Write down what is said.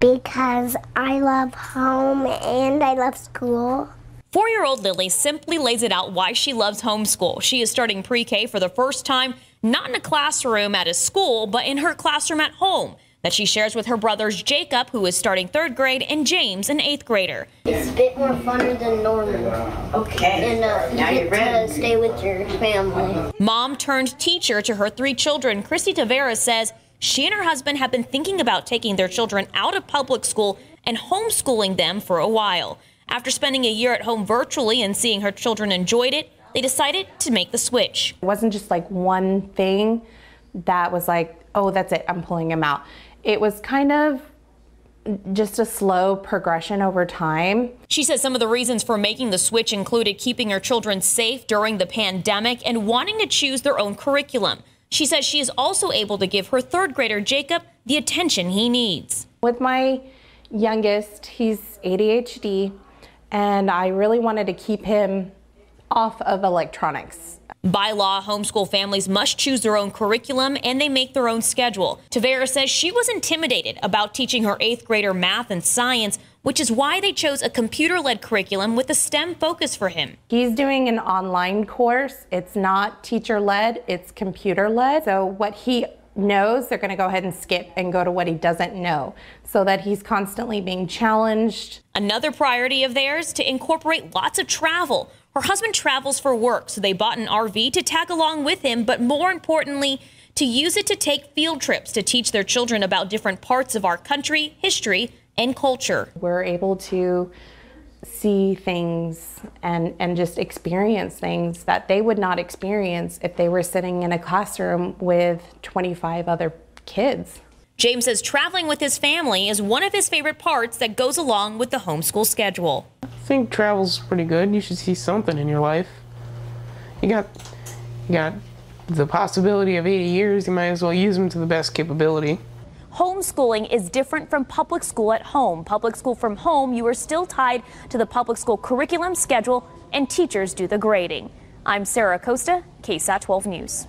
because I love home and I love school. Four year old Lily simply lays it out why she loves homeschool. She is starting pre K for the first time, not in a classroom at a school, but in her classroom at home that she shares with her brothers Jacob, who is starting third grade, and James, an eighth grader. It's a bit more funner than normal. Okay. And uh, you are get to stay with your family. Mom turned teacher to her three children, Christy Tavares says, she and her husband have been thinking about taking their children out of public school and homeschooling them for a while. After spending a year at home virtually and seeing her children enjoyed it, they decided to make the switch. It wasn't just like one thing that was like, oh, that's it, I'm pulling him out. It was kind of just a slow progression over time. She says some of the reasons for making the switch included keeping her children safe during the pandemic and wanting to choose their own curriculum. She says she is also able to give her third grader, Jacob, the attention he needs. With my youngest, he's ADHD, and I really wanted to keep him off of electronics by law, homeschool families must choose their own curriculum and they make their own schedule. Tavera says she was intimidated about teaching her eighth grader math and science, which is why they chose a computer led curriculum with a STEM focus for him. He's doing an online course. It's not teacher led, it's computer led. So, what he knows, they're going to go ahead and skip and go to what he doesn't know so that he's constantly being challenged. Another priority of theirs to incorporate lots of travel. Her husband travels for work, so they bought an RV to tag along with him, but more importantly, to use it to take field trips to teach their children about different parts of our country, history, and culture. We're able to see things and, and just experience things that they would not experience if they were sitting in a classroom with 25 other kids. James says traveling with his family is one of his favorite parts that goes along with the homeschool schedule think travel's pretty good. You should see something in your life. You got, you got the possibility of 80 years. You might as well use them to the best capability. Homeschooling is different from public school at home. Public school from home, you are still tied to the public school curriculum schedule, and teachers do the grading. I'm Sarah Costa, KSAT 12 News.